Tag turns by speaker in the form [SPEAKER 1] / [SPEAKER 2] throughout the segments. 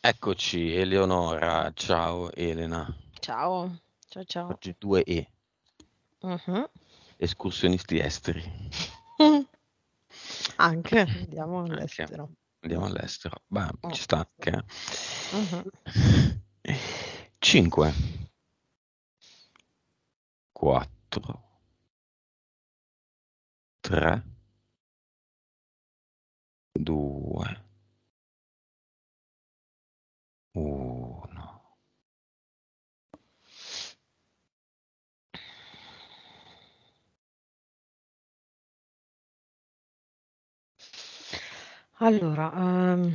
[SPEAKER 1] Eccoci,
[SPEAKER 2] Eleonora. Ciao Elena.
[SPEAKER 3] Ciao, ciao ciao.
[SPEAKER 2] Oggi 2 E. Mhm. Escursionisti esteri.
[SPEAKER 3] Anche, andiamo Anche. all'estero.
[SPEAKER 2] Andiamo all'estero. Bah, Oh. ci sta anche. Mhm. 5
[SPEAKER 1] 4 3 2 uno.
[SPEAKER 3] Allora, ehm,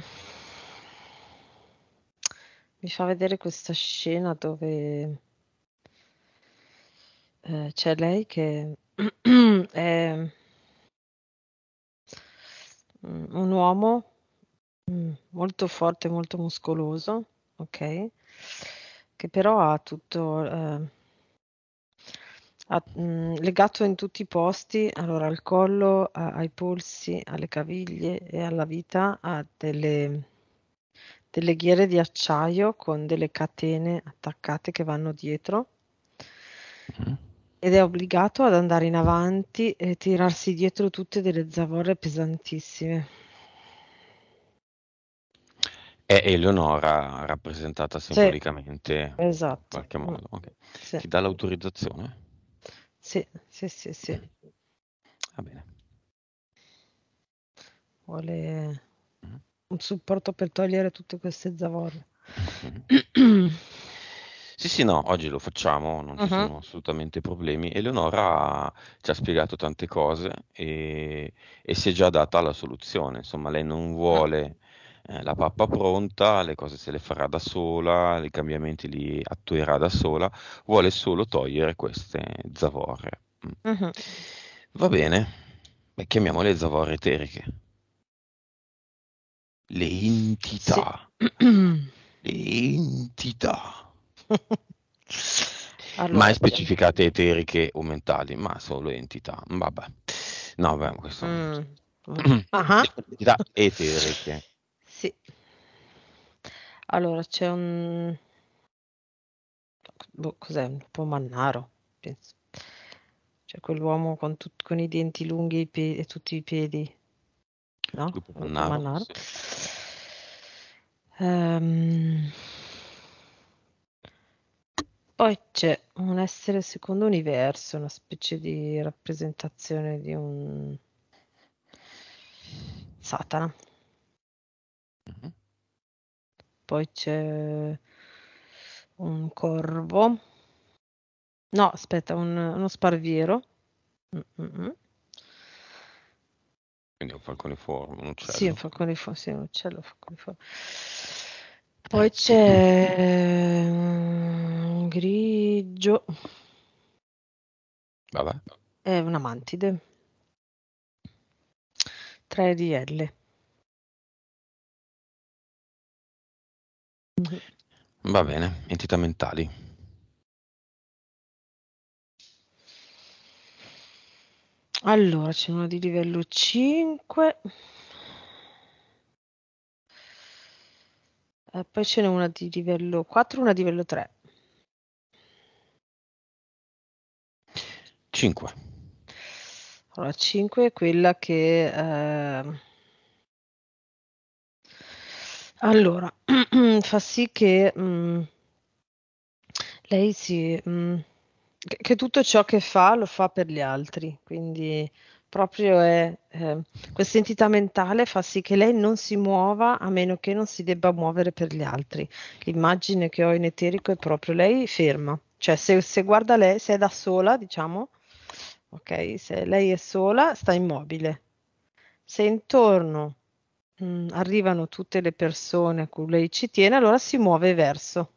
[SPEAKER 3] mi fa vedere questa scena dove eh, c'è lei che è mm, un uomo mm, molto forte, molto muscoloso ok? Che però ha tutto, ehm ha mhmm, legato in tutti i posti, allora al collo, a ai polsi, alle caviglie e alla vita ha delle delle ghiere di acciaio con delle catene attaccate che vanno dietro mm-hmm. ed è obbligato ad andare in avanti e tirarsi dietro tutte delle zavorre pesantissime.
[SPEAKER 2] È Eleonora rappresentata simbolicamente sì, esatto. in qualche mm. modo. Okay. Sì. Ti dà l'autorizzazione?
[SPEAKER 3] Sì, sì, sì, sì. Va bene. Vuole mm-hmm. un supporto per togliere tutte queste zavorre. Mm-hmm.
[SPEAKER 2] Sì, sì, no, oggi lo facciamo, non ci uh-huh. sono assolutamente problemi. Eleonora ci ha spiegato tante cose e, e, si è già data la soluzione. Insomma, lei non mm. vuole eh, la pappa pronta, le cose se le farà da sola, i cambiamenti li attuerà da sola, vuole solo togliere queste zavorre. Mm-hmm. Va bene, Beh, chiamiamole zavorre eteriche. Le entità.
[SPEAKER 1] Sì.
[SPEAKER 2] le entità. Allora, mai specificate eteriche o mentali, ma solo entità. Vabbè. No, beh, questo... Mm. Uh-huh. Entità eteriche.
[SPEAKER 3] Sì. Allora c'è un boh, cos'è? Un pomannaro, penso. C'è cioè, quell'uomo con, tut- con i denti lunghi e, i pe- e tutti i piedi. No? Mannaro. pomannaro. Sì. Um... Poi c'è un essere secondo universo, una specie di rappresentazione di un Satana. Mm-hmm. Poi c'è un corvo. No, aspetta, un uno sparviero.
[SPEAKER 2] mh mh Quindi è un falconiforme, un Sì,
[SPEAKER 3] un falconiforme, sì, un uccello falconifo eh. Poi c'è un grigio. Vabbè. È una mantide.
[SPEAKER 1] 3 di L.
[SPEAKER 2] Va bene, entità mentali.
[SPEAKER 3] Allora, c'è una di livello 5. E eh, poi ce n'è una di livello 4 una di livello 3. 5. Allora, 5 è quella che... Eh allora, fa sì che, mhmm, lei si mhmm, che tutto ciò che fa, lo fa per gli altri, quindi proprio è ehm, questa entità mentale fa sì che lei non si muova, a meno che non si debba muovere per gli altri. L'immagine che ho in eterico è proprio lei ferma, cioè se se guarda lei se è da sola diciamo, ok, se lei è sola sta immobile. Se intorno Mm, arrivano tutte le persone a cui lei ci tiene, allora si muove verso.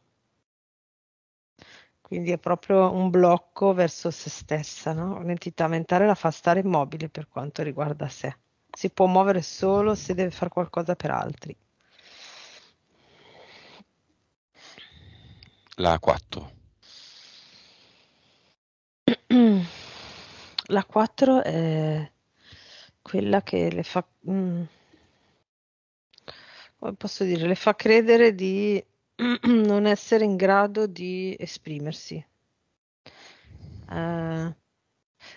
[SPEAKER 3] Quindi è proprio un blocco verso se stessa, no, l'entità mentale la fa stare immobile per quanto riguarda sé. Si può muovere solo se deve fare qualcosa per altri.
[SPEAKER 2] La 4
[SPEAKER 3] La 4 è quella che le fa mhmm posso dire, le fa credere di non essere in grado di esprimersi. Eh,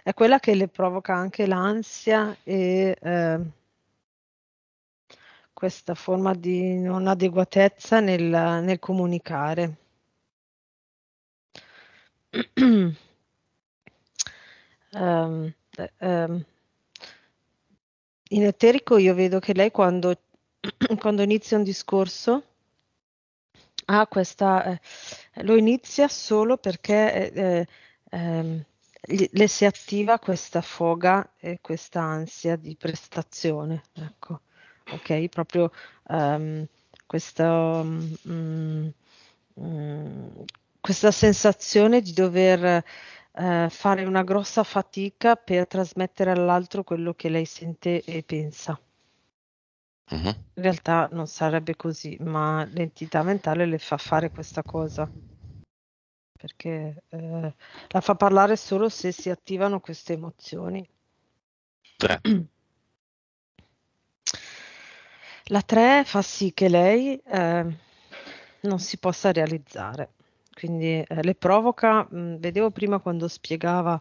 [SPEAKER 3] è quella che le provoca anche l'ansia e eh, questa forma di non adeguatezza nel, nel comunicare. um, um, in eterico io vedo che lei quando quando inizia un discorso, ha questa, eh, lo inizia solo perché eh, eh, ehm, le si attiva questa foga e questa ansia di prestazione, ecco, ok? Proprio um, ehm, questa, um, mm, um, mm, questa sensazione di dover uh, fare una grossa fatica per trasmettere all'altro quello che lei sente e pensa. Uh-huh. In realtà non sarebbe così, ma l'entità mentale le fa fare questa cosa perché eh, la fa parlare solo se si attivano queste emozioni. Tre. La 3 fa sì che lei eh, non si possa realizzare quindi eh, le provoca. Mh, mm, vedevo prima quando spiegava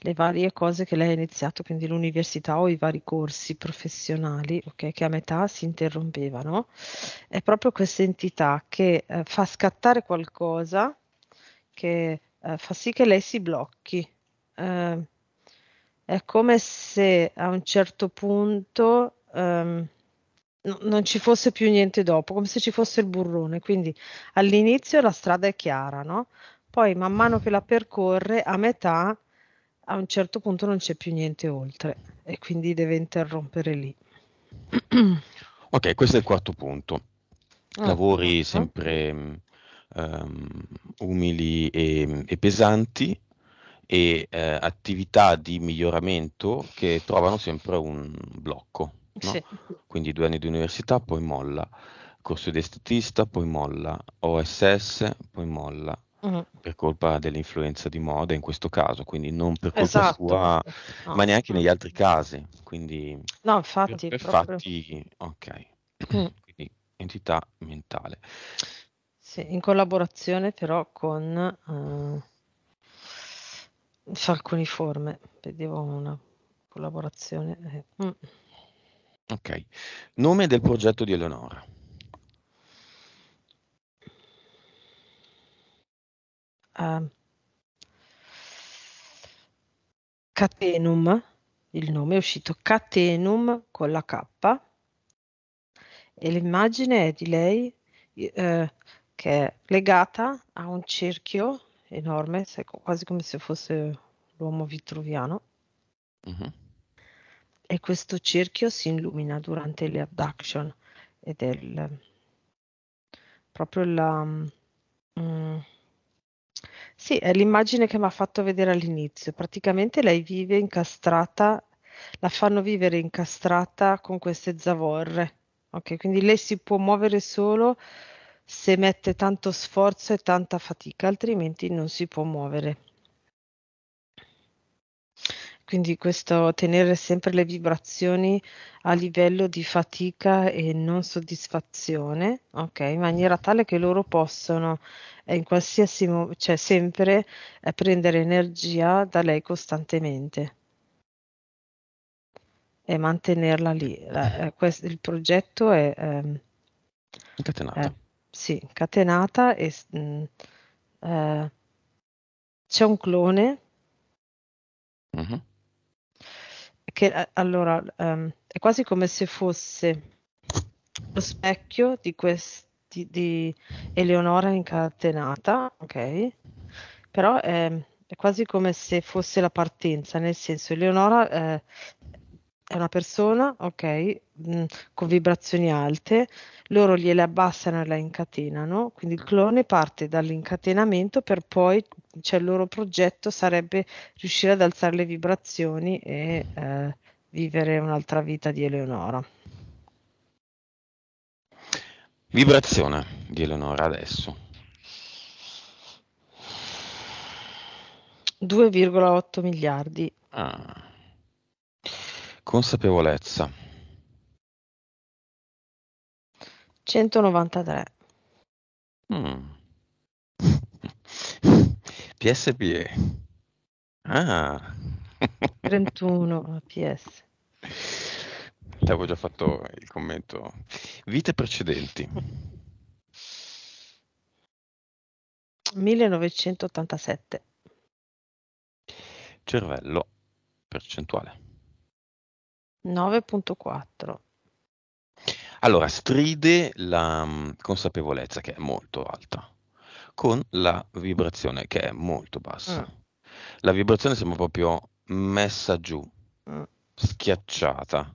[SPEAKER 3] le varie cose che lei ha iniziato, quindi l'università o i vari corsi professionali, okay, che a metà si interrompevano. È proprio questa entità che eh, fa scattare qualcosa che eh, fa sì che lei si blocchi. Eh, è come se a un certo punto... Um, non ci fosse più niente dopo, come se ci fosse il burrone. Quindi all'inizio la strada è chiara, no? Poi man mano che la percorre, a metà, a un certo punto non c'è più niente oltre e quindi deve interrompere lì.
[SPEAKER 2] ok, questo è il quarto punto. Ah, Lavori sempre Um, umili e, e pesanti, e eh, attività di miglioramento che trovano sempre un blocco no? sì. quindi due anni di università, poi molla, corso di estetista, poi molla, OSS, poi molla, Mm. per colpa dell'influenza di moda in questo caso, quindi non per colpa esatto. sua, no. ma neanche negli altri casi. Quindi no, infatti, per, per fatti, ok, mm. quindi entità mentale.
[SPEAKER 3] Sì, in collaborazione però con uh, eh, Falconiforme, vedevo una collaborazione. Eh. Mm.
[SPEAKER 2] Okay. Nome del progetto di Eleonora.
[SPEAKER 3] Uhm. Catenum, il nome è uscito Catenum con la K e l'immagine è di lei eh, che è legata a un cerchio enorme, quasi come se fosse l'uomo vitruviano. Uh-huh e questo cerchio si illumina durante le abduction ed è il, proprio la... Mm, sì, è l'immagine che mi ha fatto vedere all'inizio. Praticamente lei vive incastrata, la fanno vivere incastrata con queste zavorre. Ok, quindi lei si può muovere solo se mette tanto sforzo e tanta fatica, altrimenti non si può muovere. Quindi questo tenere sempre le vibrazioni a livello di fatica e non soddisfazione, ok, in maniera tale che loro possano eh, in qualsiasi modo, cioè sempre eh, prendere energia da lei costantemente e mantenerla lì. La, eh, questo, il progetto è ehm, catenata. Eh, sì, catenata e mh, mm, eh, c'è un clone. Uh-huh che eh, allora um, è quasi come se fosse lo specchio di, questi, di Eleonora incatenata, ok? Però è, è, quasi come se fosse la partenza, nel senso Eleonora eh, è una persona, ok, mm, con vibrazioni alte, loro gliele abbassano e la incatenano, quindi il mm. clone parte dall'incatenamento per poi, cioè il loro progetto sarebbe riuscire ad alzare le vibrazioni e eh, vivere un'altra vita di Eleonora.
[SPEAKER 2] Vibrazione di Eleonora adesso.
[SPEAKER 3] 2,8 miliardi. Ah.
[SPEAKER 2] Consapevolezza.
[SPEAKER 3] 193.
[SPEAKER 2] Mm. PSPE. Ah.
[SPEAKER 3] 31 PS.
[SPEAKER 2] Ti avevo già fatto il commento. Vite precedenti.
[SPEAKER 3] 1987.
[SPEAKER 2] Cervello percentuale.
[SPEAKER 3] 9.4.
[SPEAKER 2] Allora, stride la mm, consapevolezza che è molto alta con la vibrazione che è molto bassa. Mm. La vibrazione sembra proprio messa giù, mm. schiacciata,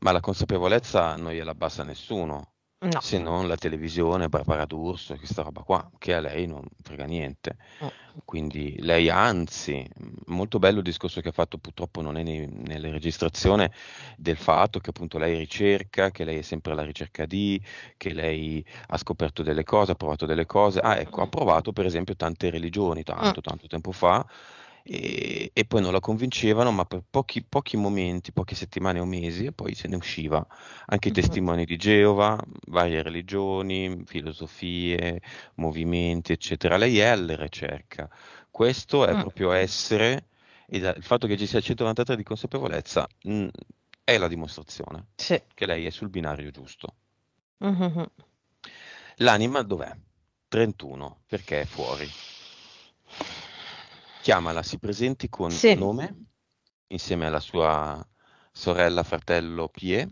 [SPEAKER 2] ma la consapevolezza non gliela abbassa nessuno. No. Se non la televisione, Barbara D'Urso, questa roba qua, che a lei non frega niente. Oh. Quindi lei anzi, molto bello il discorso che ha fatto, purtroppo non è nei, nelle registrazioni, del fatto che appunto lei ricerca, che lei è sempre alla ricerca di, che lei ha scoperto delle cose, ha provato delle cose. Ah, ecco, ha provato per esempio tante religioni tanto, mm. tanto tempo fa e, e poi non la convincevano, ma per pochi, pochi, momenti, poche settimane o mesi, e poi se ne usciva. Anche i mm-hmm. testimoni di Geova, varie religioni, filosofie, movimenti, eccetera. Lei è alla ricerca. Questo è mm. proprio essere, e il fatto che ci sia 193 di consapevolezza mh, è la dimostrazione sì. che lei è sul binario giusto. Mm-hmm. L'anima dov'è? 31, perché è fuori chiamala, si presenti con sì. nome insieme alla sua sorella, fratello Pie.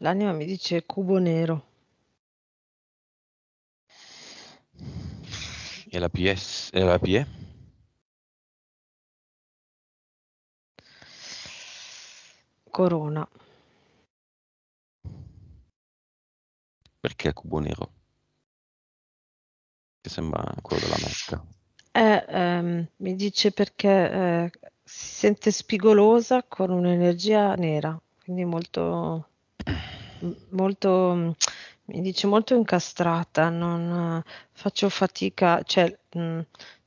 [SPEAKER 1] L'anima mi dice cubo nero. E la PS e la PE? Corona. Perché cubo nero? che sembra
[SPEAKER 2] quello della Mecca.
[SPEAKER 3] Eh, ehm, mi dice perché eh, si sente spigolosa con un'energia nera, quindi molto, molto mi dice molto incastrata, non eh, faccio fatica, cioè, mh,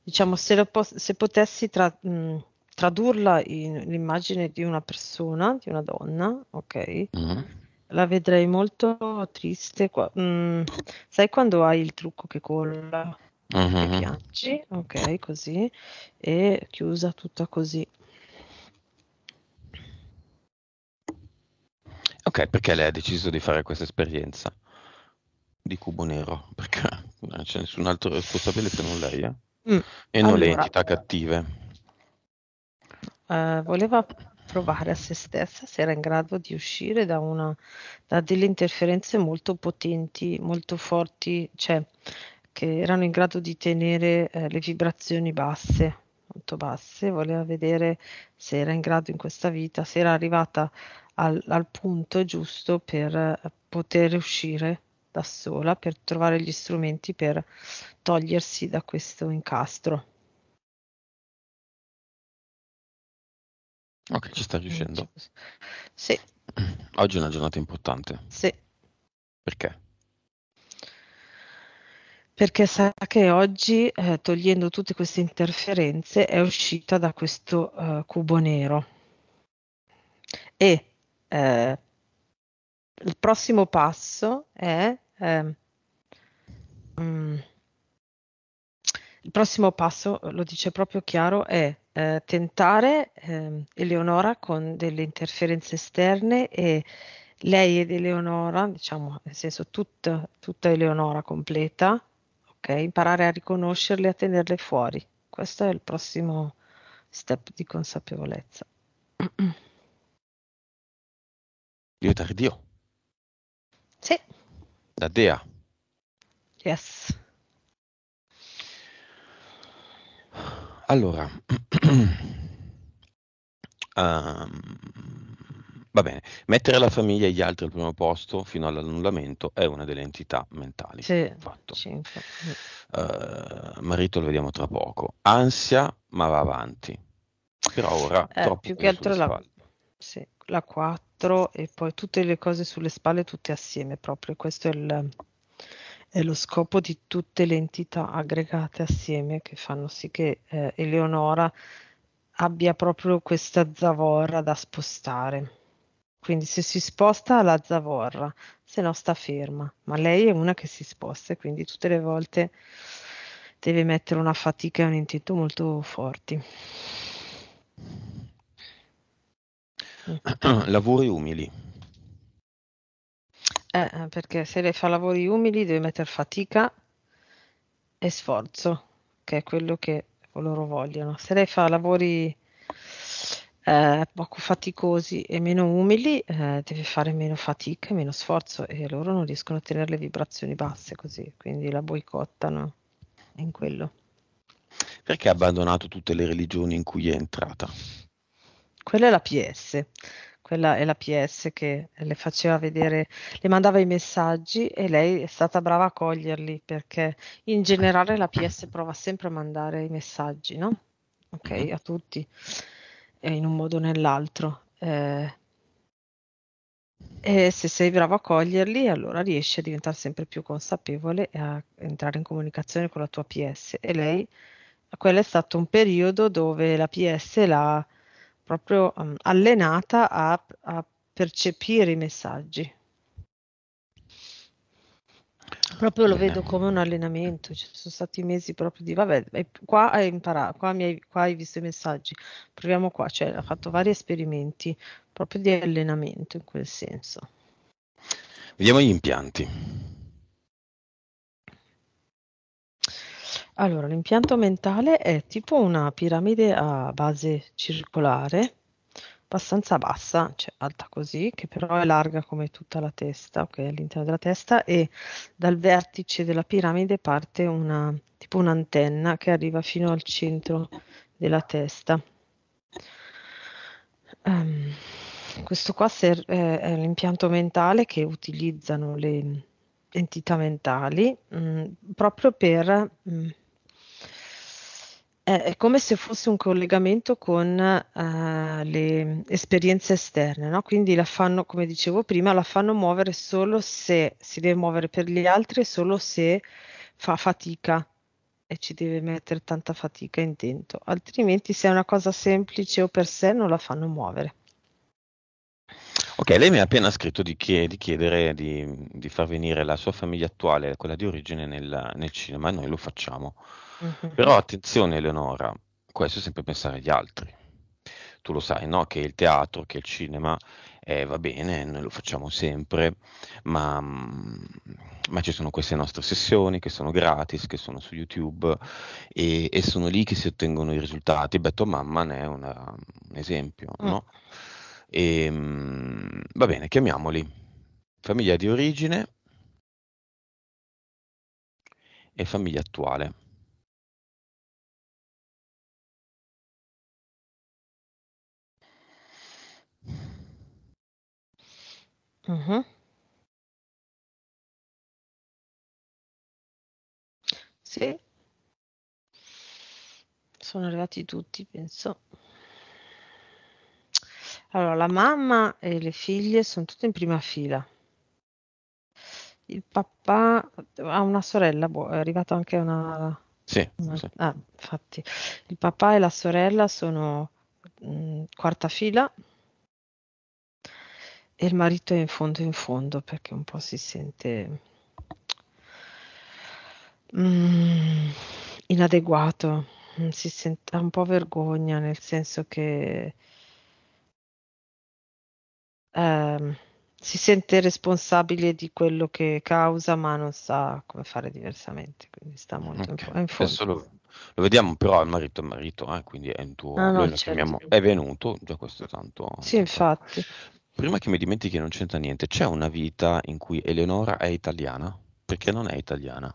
[SPEAKER 3] diciamo, se, lo po- se potessi tra- mh, tradurla in l'immagine di una persona, di una donna, ok? Mm-hmm la vedrei molto triste. Qua. Mm, sai quando hai il trucco che colla?
[SPEAKER 2] Uh-huh. piangi,
[SPEAKER 3] ok, così. E chiusa tutta così.
[SPEAKER 2] Ok, perché lei ha deciso di fare questa esperienza di cubo nero? Perché non c'è nessun altro responsabile se non lei, eh? mm, e non allora, le entità cattive.
[SPEAKER 3] Eh, voleva provare a se stessa se era in grado di uscire da, una, da delle interferenze molto potenti, molto forti, cioè che erano in grado di tenere eh, le vibrazioni basse, molto basse, voleva vedere se era in grado in questa vita, se era arrivata al, al punto giusto per eh, poter uscire da sola, per trovare gli strumenti per togliersi
[SPEAKER 4] da questo incastro.
[SPEAKER 2] Ok, ci sta riuscendo. Sì. Oggi è una giornata importante. Sì. Perché?
[SPEAKER 3] Perché sa che oggi, eh, togliendo tutte queste interferenze, è uscita da questo eh, cubo nero. E eh, il prossimo passo è... Ehm, mm, il prossimo passo, lo dice proprio chiaro, è eh, tentare eh, Eleonora con delle interferenze esterne e lei ed Eleonora, diciamo nel senso tutta, tutta Eleonora completa, ok? Imparare a riconoscerle e a tenerle fuori. Questo è il prossimo step di consapevolezza.
[SPEAKER 2] da Dio. Sì. Da Dea. Yes. Allora, ehm, va bene, mettere la famiglia e gli altri al primo posto fino all'annullamento è una delle entità mentali.
[SPEAKER 3] Sì, fatto. Sì,
[SPEAKER 2] eh, marito lo vediamo tra poco. Ansia, ma va avanti. Però ora eh, più che altro la,
[SPEAKER 3] sì, la 4 e poi tutte le cose sulle spalle tutte assieme proprio, questo è il è lo scopo di tutte le entità aggregate assieme che fanno sì che eh, Eleonora abbia proprio questa zavorra da spostare. Quindi se si sposta la zavorra, se no sta ferma, ma lei è una che si sposta e quindi tutte le volte deve mettere una fatica e un intento molto forti.
[SPEAKER 2] Lavori umili.
[SPEAKER 3] Eh, eh, perché se lei fa lavori umili deve mettere fatica e sforzo, che è quello che loro vogliono. Se lei fa lavori eh, poco faticosi e meno umili, eh, deve fare meno fatica, e meno sforzo e loro non riescono a tenere le vibrazioni basse così, quindi la boicottano in
[SPEAKER 2] quello. Perché ha abbandonato tutte le religioni in cui è entrata?
[SPEAKER 3] Quella è la PS quella è la PS che le faceva vedere, le mandava i messaggi e lei è stata brava a coglierli perché in generale la PS prova sempre a mandare i messaggi, no? Ok, mhm. a tutti, eh, in un modo o nell'altro. Eh, e se sei bravo a coglierli, allora riesci a diventare sempre più consapevole e a entrare in comunicazione con la tua PS. E lei, quello è stato un periodo dove la PS l'ha proprio um, allenata a, a percepire i messaggi. Proprio lo vedo come un allenamento, ci sono stati mesi proprio di vabbè, qua hai imparato, qua, hai, qua hai visto i messaggi, proviamo qua, cioè ha fatto vari esperimenti proprio di allenamento in quel senso.
[SPEAKER 2] Vediamo gli impianti.
[SPEAKER 3] Allora, l'impianto mentale è tipo una piramide a base circolare, abbastanza bassa, cioè alta così, che però è larga come tutta la testa, ok, all'interno della testa e dal vertice della piramide parte una tipo un'antenna che arriva fino al centro della testa. Um, questo qua ser- è, è l'impianto mentale che utilizzano le entità mentali mh, mm, proprio per mh, mm, è, come se fosse un collegamento con eh, le esperienze esterne, no? Quindi la fanno, come dicevo prima, la fanno muovere solo se si deve muovere per gli altri e solo se fa fatica e ci deve mettere tanta fatica intento, altrimenti se è una cosa semplice o per sé non la fanno muovere.
[SPEAKER 2] Ok, lei mi ha appena scritto di, chied- di chiedere di, di, far venire la sua famiglia attuale, quella di origine, nel, nel cinema, e noi lo facciamo. Mhm. Però attenzione Eleonora, questo è sempre pensare agli altri. Tu lo sai, no? Che il teatro, che il cinema, eh, va bene, noi lo facciamo sempre, ma, mm, ma, ci sono queste nostre sessioni che sono gratis, che sono su YouTube e, e sono lì che si ottengono i risultati. Beh, tua mamma ne è una, un esempio, uh no? E, mm, va bene, chiamiamoli. Famiglia di origine e famiglia attuale.
[SPEAKER 1] Mh-mh. Sì.
[SPEAKER 3] Sono arrivati tutti, penso. Allora, la mamma e le figlie sono tutte in prima fila. Il papà ha una sorella, boh, è arrivata anche una Sì, una sì. ah, infatti. Il papà e la sorella sono, mhmm, quarta fila e il marito è in fondo in fondo perché un po' si sente mm, inadeguato, mm, si sente un po' vergogna nel senso che eh, si sente responsabile di quello che causa ma non sa come fare diversamente, quindi sta molto okay. in, fondo.
[SPEAKER 2] lo, lo, vediamo però il marito è marito, eh, quindi è in tuo, ah, no, certo. è venuto, già questo tanto. Sì, infatti prima che mi dimentichi non c'entra niente, c'è una vita in cui Eleonora è italiana? Perché non è italiana?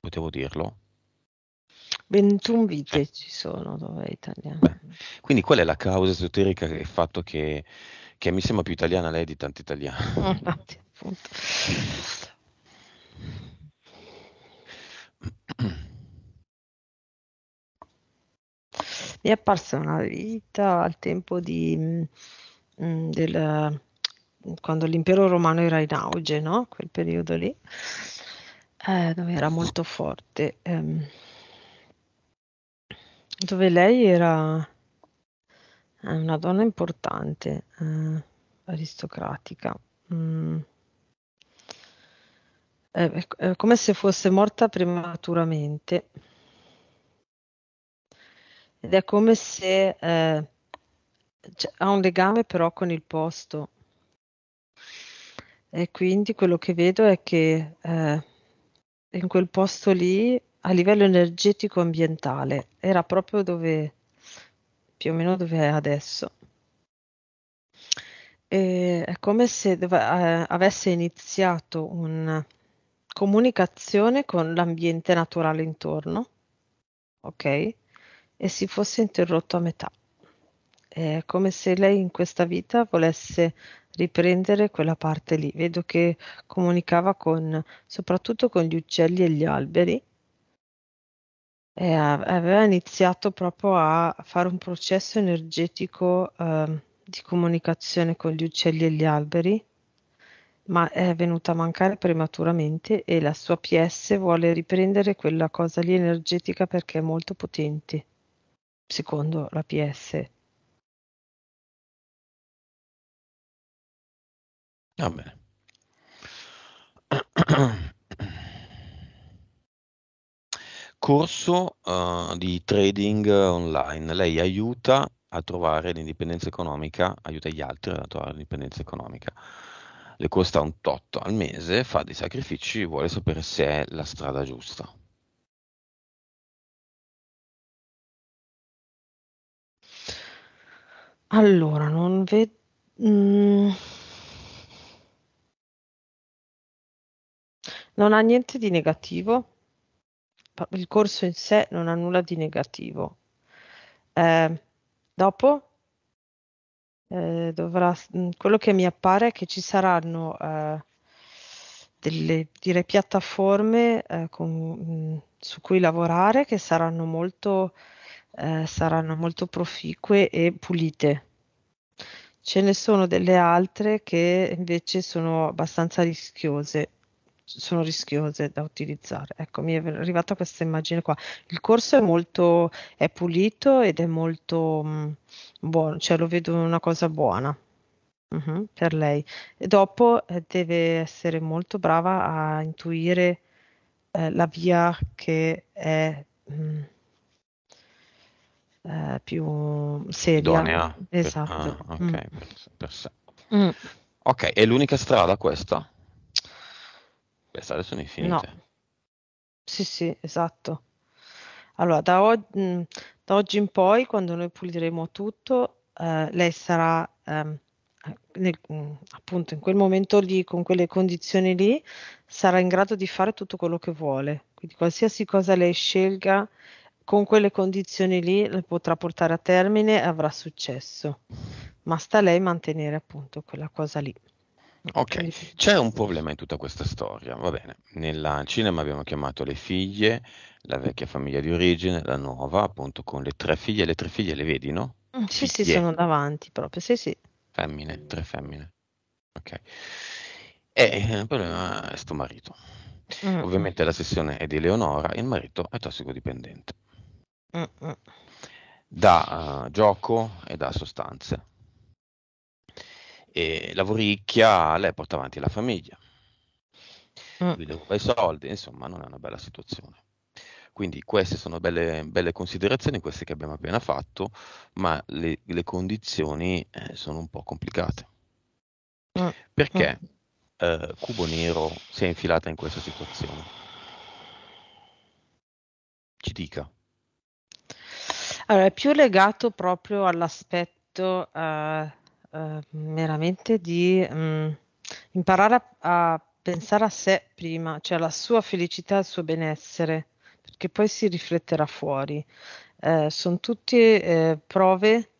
[SPEAKER 2] Potevo dirlo?
[SPEAKER 3] 21 vite eh. ci sono dove è italiana. Beh,
[SPEAKER 2] quindi qual è la causa esoterica del fatto che, che, mi sembra più italiana lei di tanti italiani? appunto. mi è
[SPEAKER 3] apparsa una vita al tempo di, mh, mm, mm, del, quando l'impero romano era in auge, no? quel periodo lì, eh, dove era molto forte, ehm, dove lei era eh, una donna importante, eh, aristocratica. Mm. Eh, ecco, come se fosse morta prematuramente ed è come se eh, cioè, ha un legame però con il posto. E quindi quello che vedo è che eh, in quel posto lì, a livello energetico ambientale, era proprio dove più o meno dove è adesso. E è come se dove, eh, avesse iniziato una comunicazione con l'ambiente naturale intorno, ok? e si fosse interrotto a metà. È come se lei in questa vita volesse riprendere quella parte lì. Vedo che comunicava con, soprattutto con gli uccelli e gli alberi. E aveva iniziato proprio a fare un processo energetico eh, di comunicazione con gli uccelli e gli alberi, ma è venuta a mancare prematuramente e la sua PS vuole riprendere quella cosa lì energetica perché è molto potente secondo
[SPEAKER 1] la PS.
[SPEAKER 2] bene. Corso uh, di trading online. Lei aiuta a trovare l'indipendenza economica, aiuta gli altri a trovare l'indipendenza economica. Le costa un tot al mese, fa dei sacrifici, vuole sapere se è la strada
[SPEAKER 1] giusta.
[SPEAKER 3] Allora, non ve mhmm Non ha niente di negativo. il corso in sé non ha nulla di negativo. Ehm, dopo ehm, dovrà mm, quello che mi appare è che ci saranno, ehm, delle direi piattaforme, ehm, con mhmm, su cui lavorare che saranno molto eh, saranno molto proficue e pulite. Ce ne sono delle altre che invece sono abbastanza rischiose, sono rischiose da utilizzare. Ecco, mi è arrivata questa immagine qua. Il corso è molto è pulito ed è molto mh, mm, buono, cioè lo vedo una cosa buona. Uh-huh, per lei. E dopo eh, deve essere molto brava a intuire eh, la via che è mh, mm, eh, più seria. Idonea. Esatto. Ah, ok, mm. per, per, sé. Mm.
[SPEAKER 2] Ok, è l'unica strada questa? Questa adesso sono infinite. No.
[SPEAKER 3] Sì, sì, esatto. Allora, da, o- mm, da, oggi in poi, quando noi puliremo tutto, eh, lei sarà ehm, nel, mm, appunto in quel momento lì, con quelle condizioni lì, sarà in grado di fare tutto quello che vuole. Quindi qualsiasi cosa lei scelga con quelle condizioni lì le potrà portare a termine e avrà successo. Ma sta a lei mantenere appunto quella cosa lì.
[SPEAKER 2] Ok, c'è un problema in tutta questa storia, va bene. Nella cinema abbiamo chiamato le figlie, la vecchia famiglia di origine, la nuova, appunto con le tre figlie, le tre figlie le vedi, no? Mm, sì, figlie. sì, sono
[SPEAKER 3] davanti proprio, sì, sì.
[SPEAKER 2] Femmine, tre femmine. Ok. E il problema è sto marito. Mm. Ovviamente la sessione è di Leonora, il marito è tossicodipendente da uh, gioco e da sostanze. E lavoricchia, lei porta avanti la famiglia, mm. lui i soldi, insomma non è una bella situazione. Quindi queste sono belle, belle considerazioni, queste che abbiamo appena fatto, ma le, le condizioni eh, sono un po' complicate. Mm. Perché mm. Eh, Cubo Nero si è infilata in questa situazione? Ci dica.
[SPEAKER 3] Allora, è più legato proprio all'aspetto, uhm, uhm, meramente di, mhmm, imparare a a pensare a sé prima, cioè alla sua felicità, al suo benessere, perché poi si rifletterà fuori. Ehm, son tutte, ehm, prove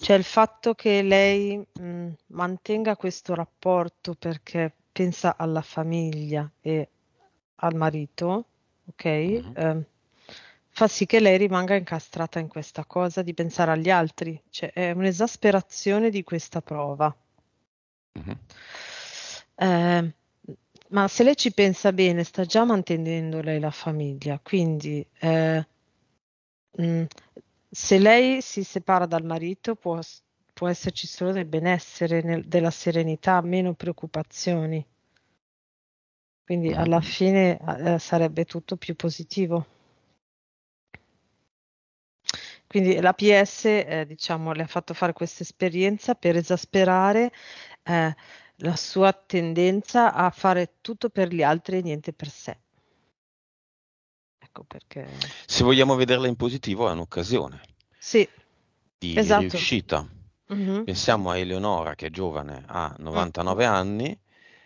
[SPEAKER 3] cioè il fatto che lei, mhmm, mantenga questo rapporto perché pensa alla famiglia e al marito, ok? Mh-mh. ehm fa sì che lei rimanga incastrata in questa cosa di pensare agli altri, cioè è un'esasperazione di questa prova. Uh-huh. Eh, ma se lei ci pensa bene, sta già mantenendo lei la famiglia, quindi eh, mh, mm, se lei si separa dal marito può, può esserci solo del benessere, nel, della serenità, meno preoccupazioni. Quindi alla mm-hmm. fine eh, sarebbe tutto più positivo. Quindi l'APS eh, diciamo, le ha fatto fare questa esperienza per esasperare eh, la sua tendenza a fare tutto per gli altri e niente per sé.
[SPEAKER 2] Ecco perché... Se vogliamo vederla in positivo è un'occasione sì. di esatto. riuscita. Mm-hmm. Pensiamo a Eleonora che è giovane, ha 99 ah. mm. anni,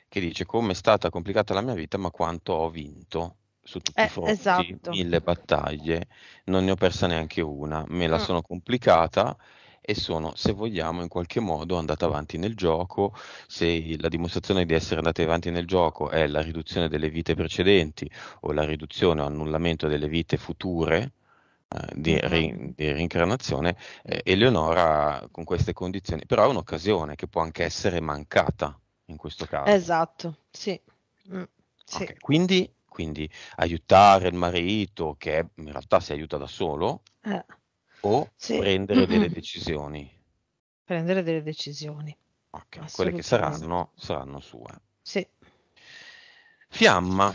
[SPEAKER 2] che dice come è stata complicata la mia vita ma quanto ho vinto su tutti eh, i fronti, esatto. mille battaglie, non ne ho persa neanche una, me la mm. sono complicata e sono, se vogliamo, in qualche modo andata avanti nel gioco. Se la dimostrazione di essere andata avanti nel gioco è la riduzione delle vite precedenti o la riduzione o annullamento delle vite future. Eh, di, mm-hmm. ri, di, reincarnazione, eh, Eleonora con queste condizioni, però è un'occasione che può anche essere mancata in questo caso.
[SPEAKER 3] Esatto, sì. Mm, sì. Okay,
[SPEAKER 2] quindi quindi aiutare il marito che in realtà si aiuta da solo eh, o sì. prendere mm-hmm. delle decisioni.
[SPEAKER 3] Prendere delle decisioni.
[SPEAKER 2] Okay. Quelle che saranno, saranno sue. Sì. Fiamma.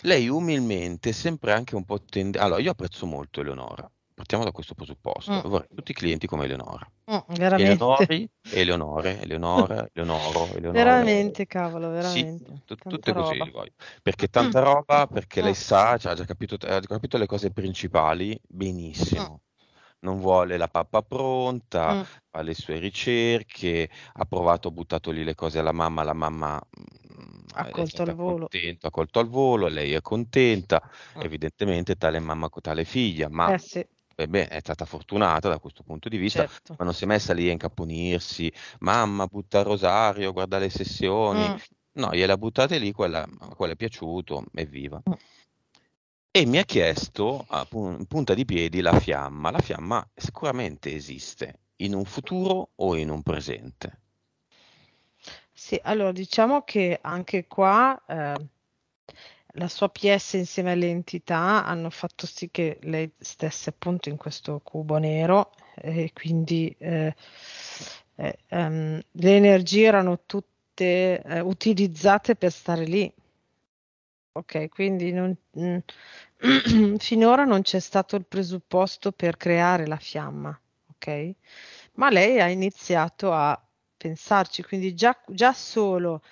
[SPEAKER 2] Lei umilmente, sempre anche un po' tendente... Allora, io apprezzo molto Eleonora, Partiamo da questo presupposto. Mm. Vorrei tutti i clienti come Eleonora.
[SPEAKER 3] Mm, veramente. Eleonori,
[SPEAKER 2] Eleonore, Eleonora, Eleonoro, Eleonora. Veramente,
[SPEAKER 3] cavolo, veramente.
[SPEAKER 2] Sì, tutte così li voglio. Perché tanta mm. roba, perché lei eh. sa, cioè, ha già capito, ha capito le cose principali benissimo. Mm. Non vuole la pappa pronta, mm. fa le sue ricerche, ha provato, ha buttato lì le cose alla mamma, la mamma ha colto al volo. Contento, ha colto al volo, lei è contenta, ah. evidentemente tale mamma tale figlia, ma eh sì e beh, è stata fortunata da questo punto di vista, certo. ma non si è messa lì a incapponirsi, mamma butta il rosario, guarda le sessioni, mm. no, gliela buttate lì, quella, quella è piaciuto, evviva. Mm. E mi ha chiesto a pun- punta di piedi la fiamma, la fiamma sicuramente esiste in un futuro o in un presente.
[SPEAKER 3] Sì, allora diciamo che anche qua... Eh la sua PS insieme alle entità hanno fatto sì che lei stesse appunto in questo cubo nero e eh, quindi eh, eh, um, le energie erano tutte eh, utilizzate per stare lì. Ok, quindi non, mm, finora non c'è stato il presupposto per creare la fiamma, ok? Ma lei ha iniziato a pensarci, quindi già, già solo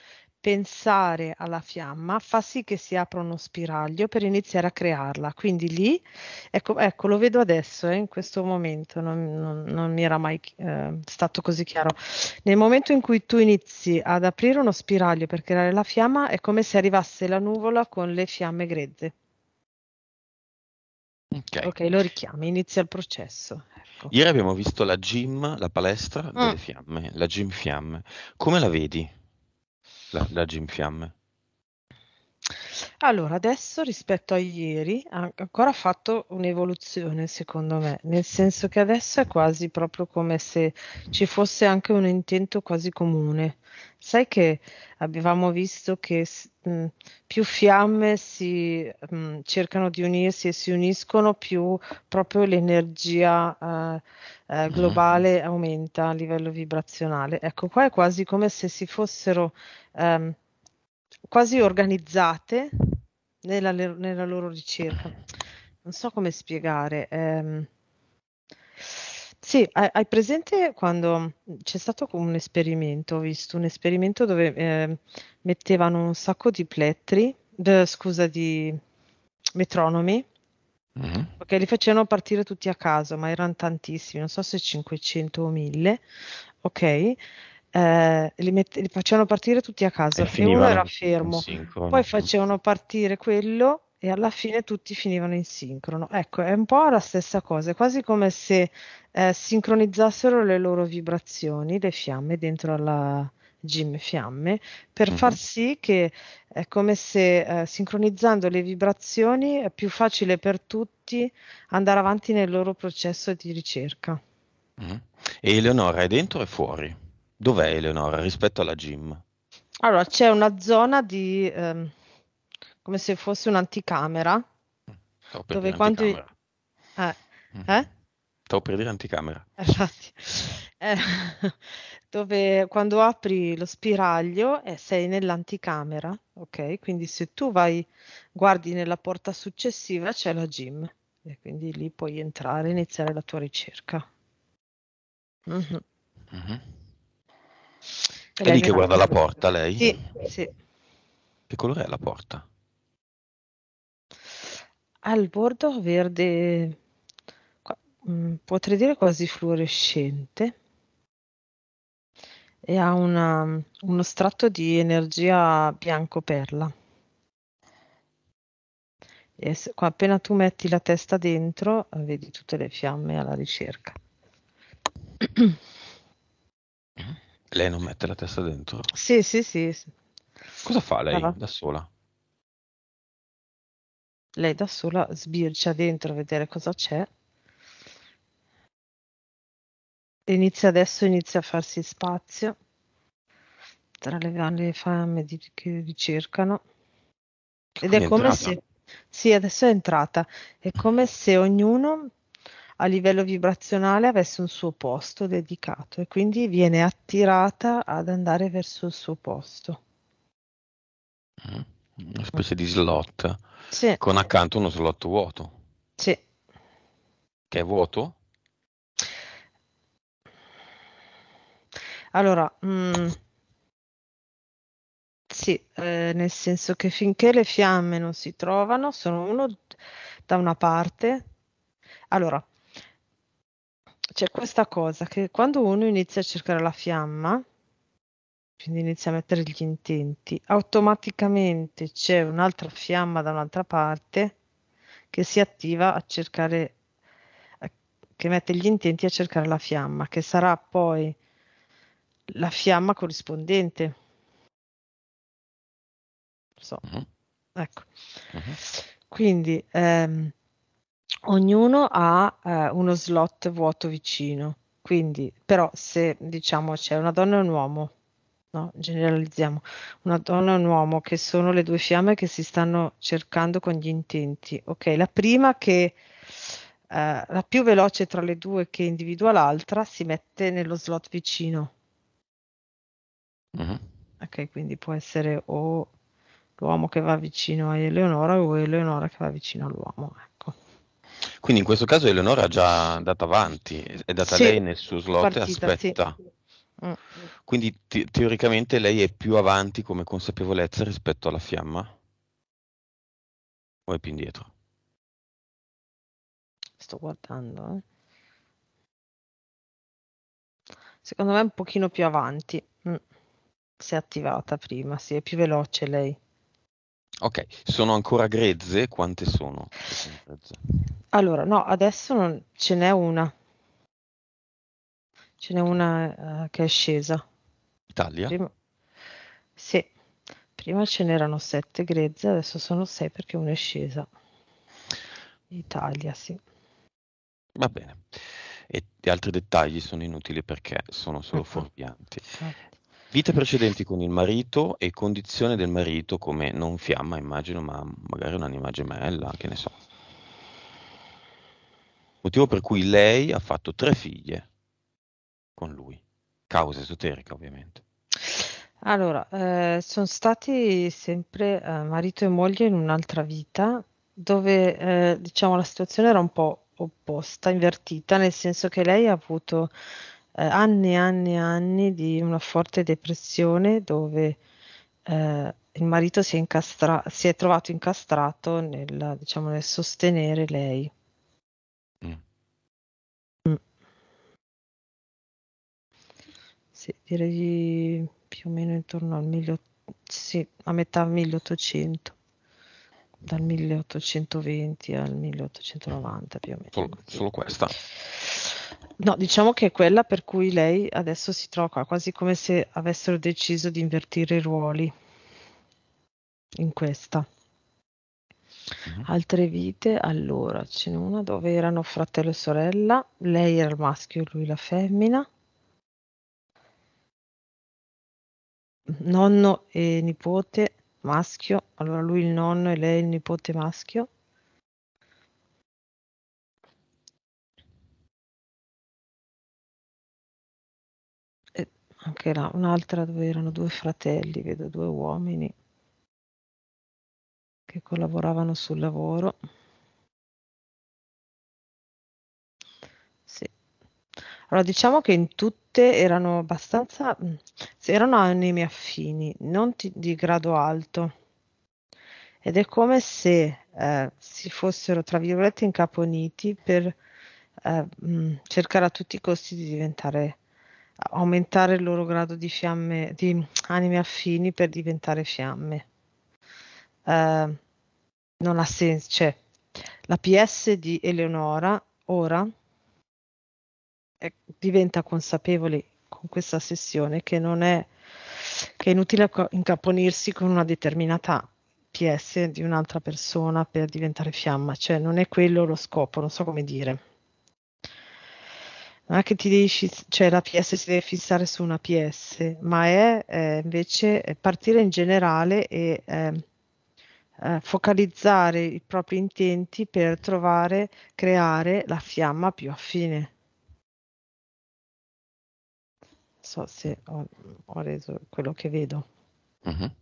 [SPEAKER 3] pensare alla fiamma fa sì che si apra uno spiraglio per iniziare a crearla. Quindi lì, ecco, ecco lo vedo adesso, eh, in questo momento, non, non, non mi era mai eh, stato così chiaro. Nel momento in cui tu inizi ad aprire uno spiraglio per creare la fiamma, è come se arrivasse la nuvola con le fiamme grezze. Ok, lo richiami, inizia il processo.
[SPEAKER 2] Ecco. Ieri abbiamo visto la gym, la palestra mm. delle fiamme, la gym fiamme. Come la vedi? la, la Ginfiamme?
[SPEAKER 3] Allora, adesso rispetto a ieri ha ancora fatto un'evoluzione, secondo me, nel senso che adesso è quasi proprio come se ci fosse anche un intento quasi comune. Sai che avevamo visto che mh, più fiamme si mh, cercano di unirsi e si uniscono, più proprio l'energia uh, eh, mm. globale mm-hmm. aumenta a livello vibrazionale. Ecco, qua è quasi come se si fossero ehm, quasi organizzate nella, nella, loro ricerca. Non so come spiegare. Ehm, sì, hai, presente quando c'è stato un esperimento, ho visto un esperimento dove eh, mettevano un sacco di plettri, de, scusa, di metronomi Mm-hmm. Perché li facevano partire tutti a caso, ma erano tantissimi, non so se 500 o 1000, ok? Eh, li, met- li, facevano partire tutti a caso eh, e, e uno era fermo, sincrono, poi facevano partire quello e alla fine tutti finivano in sincrono. Ecco, è un po' la stessa cosa, è quasi come se eh, sincronizzassero le loro vibrazioni, le fiamme dentro alla, Jim Fiamme, per mm-hmm. far sì che è come se eh, sincronizzando le vibrazioni è più facile per tutti andare avanti nel loro processo di ricerca.
[SPEAKER 2] Mm-hmm. E Eleonora è dentro e fuori? Dov'è Eleonora rispetto alla Jim?
[SPEAKER 3] Allora, c'è una zona di... Ehm, come se fosse un'anticamera.
[SPEAKER 2] per dove quando... Eh. Mm. eh? Stavo per dire anticamera.
[SPEAKER 3] Infatti. Eh, dove quando apri lo spiraglio e sei nell'anticamera, ok? Quindi se tu vai, guardi nella porta successiva c'è la gym e quindi lì puoi entrare e iniziare la tua ricerca. Mm-hmm. Mm-hmm. È lì che guarda la porta lei? Sì, sì.
[SPEAKER 2] Che colore è la porta?
[SPEAKER 3] Al bordo verde, potrei dire quasi fluorescente e ha una, uno strato di energia bianco-perla. E se, appena tu metti la testa dentro, eh, vedi tutte le fiamme alla
[SPEAKER 2] ricerca. Lei non mette la testa dentro? Sì,
[SPEAKER 3] sì, sì. sì.
[SPEAKER 2] Cosa fa lei allora. da sola?
[SPEAKER 3] Lei da sola sbircia dentro a vedere cosa c'è Inizia adesso, inizia a farsi spazio tra le grandi fame di, che vi cercano. Ed è, è come entrata. se... Sì, adesso è entrata. È come se ognuno a livello vibrazionale avesse un suo posto dedicato e quindi viene attirata ad andare verso il suo posto.
[SPEAKER 2] Mm. Una specie di slot sì. con accanto uno slot vuoto. Sì. Che è vuoto?
[SPEAKER 3] Allora, mh, mm, sì, eh, nel senso che finché le fiamme non si trovano, sono uno da una parte. Allora, c'è questa cosa che quando uno inizia a cercare la fiamma, quindi inizia a mettere gli intenti, automaticamente c'è un'altra fiamma da un'altra parte che si attiva a cercare, eh, che mette gli intenti a cercare la fiamma, che sarà poi la fiamma corrispondente. So. Uh-huh. Ecco. Uh-huh. Quindi ehm, ognuno ha eh, uno slot vuoto vicino. Quindi, però, se diciamo c'è una donna e un uomo, no? generalizziamo, una donna e un uomo che sono le due fiamme che si stanno cercando con gli intenti. Ok, la prima che eh, la più veloce tra le due che individua l'altra si mette nello slot vicino Uh-huh. Ok, quindi può essere o l'uomo che va vicino a Eleonora o Eleonora che va vicino all'uomo. Ecco.
[SPEAKER 2] Quindi in questo caso Eleonora è già andata avanti, è data sì, lei nel suo slot partita, e aspetta. Sì. Mm, mm. Quindi te- teoricamente lei è più avanti come consapevolezza rispetto alla fiamma? O è più indietro?
[SPEAKER 4] Sto guardando. Eh.
[SPEAKER 3] Secondo me è un pochino più avanti. Mm. Si è attivata prima, sì, è più veloce lei.
[SPEAKER 2] Ok, sono ancora grezze? Quante sono?
[SPEAKER 3] Allora, no, adesso non... ce n'è una. Ce n'è una uh, che è scesa.
[SPEAKER 2] Italia? Prima...
[SPEAKER 3] Sì, prima ce n'erano sette grezze, adesso sono sei perché una è scesa. Italia, sì.
[SPEAKER 2] Va bene. E altri dettagli sono inutili perché sono solo uh fuorvianti. Sì. Vite precedenti con il marito e condizione del marito come non fiamma, immagino, ma magari un'anima gemella, che ne so. Motivo per cui lei ha fatto tre figlie con lui. Causa esoterica, ovviamente.
[SPEAKER 3] Allora, eh, sono stati sempre eh, marito e moglie in un'altra vita, dove eh, diciamo la situazione era un po' opposta, invertita, nel senso che lei ha avuto eh, anni e anni e anni di una forte depressione dove eh, il marito si è, incastra- si è trovato incastrato nel, diciamo, nel sostenere lei. Mm. Mm. Sì, direi più o meno intorno al 1800, sì, a metà 1800 dal 1820 al 1890 più o meno.
[SPEAKER 2] Solo, solo questa?
[SPEAKER 3] No, diciamo che è quella per cui lei adesso si trova quasi come se avessero deciso di invertire i ruoli in questa. Mm-hmm. Altre vite, allora, ce n'è una dove erano fratello e sorella, lei era il maschio e lui la femmina. Nonno e nipote maschio, allora lui il nonno e lei il
[SPEAKER 4] nipote
[SPEAKER 1] maschio. anche là, un'altra dove erano due fratelli, vedo due uomini che collaboravano
[SPEAKER 4] sul lavoro.
[SPEAKER 3] Sì. Allora, diciamo che in tutte erano abbastanza, sì, erano anime affini, non ti- di grado alto. Ed è come se eh, si fossero, tra virgolette, incaponiti per eh, mh, cercare a tutti i costi di diventare aumentare il loro grado di fiamme, di anime affini per diventare fiamme. Uh, non ha senso, cioè, la PS di Eleonora ora è, diventa consapevole con questa sessione che non è che è inutile incaponirsi con una determinata PS di un'altra persona per diventare fiamma, cioè non è quello lo scopo, non so come dire non è che ti devi, cioè la PS si deve fissare su una PS, ma è eh, invece partire in generale e ehm, eh, focalizzare i propri intenti per trovare, creare la fiamma più affine. So se ho, ho reso
[SPEAKER 4] quello che vedo.
[SPEAKER 1] Uh-huh.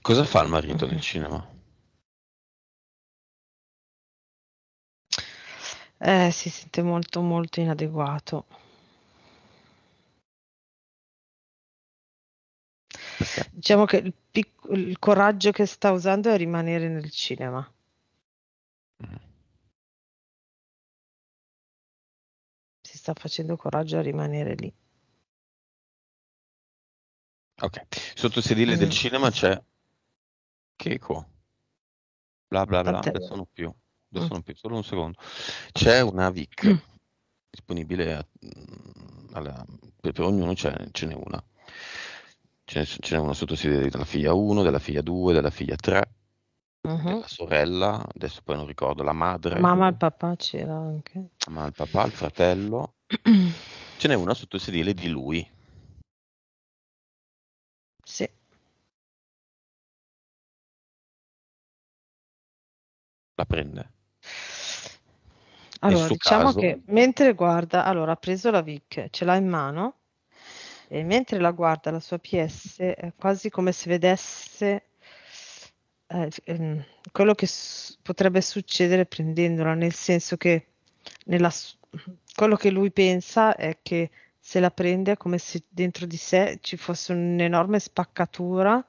[SPEAKER 1] Cosa fa il marito uh-huh. nel cinema?
[SPEAKER 4] Eh, si sente molto, molto inadeguato. Diciamo che il, pic- il coraggio che sta usando è rimanere nel cinema. Mm.
[SPEAKER 1] Si sta facendo coraggio a rimanere lì.
[SPEAKER 2] Ok, sotto il sedile mm. del cinema c'è Keiko. Bla bla bla, Tant'è. adesso non più adesso mm. non più, solo un secondo. C'è una VIC mm. disponibile a, eh, alla, per, per, ognuno, ce n'è una. Ce n'è, una sottosidiaria della figlia 1, della figlia 2, della figlia 3, uh-huh. Mm-hmm. della sorella, adesso poi non ricordo, la madre. Mamma e il
[SPEAKER 3] papà c'era anche.
[SPEAKER 2] Mamma, il papà, il fratello. ce n'è una sottosidiale di lui.
[SPEAKER 1] Sì. la prende.
[SPEAKER 3] Allora, diciamo caso. che mentre guarda, allora ha preso la VIC, ce l'ha in mano e mentre la guarda la sua PS è quasi come se vedesse eh, ehm, quello che s- potrebbe succedere prendendola, nel senso che nella, quello che lui pensa è che se la prende è come se dentro di sé ci fosse un'enorme spaccatura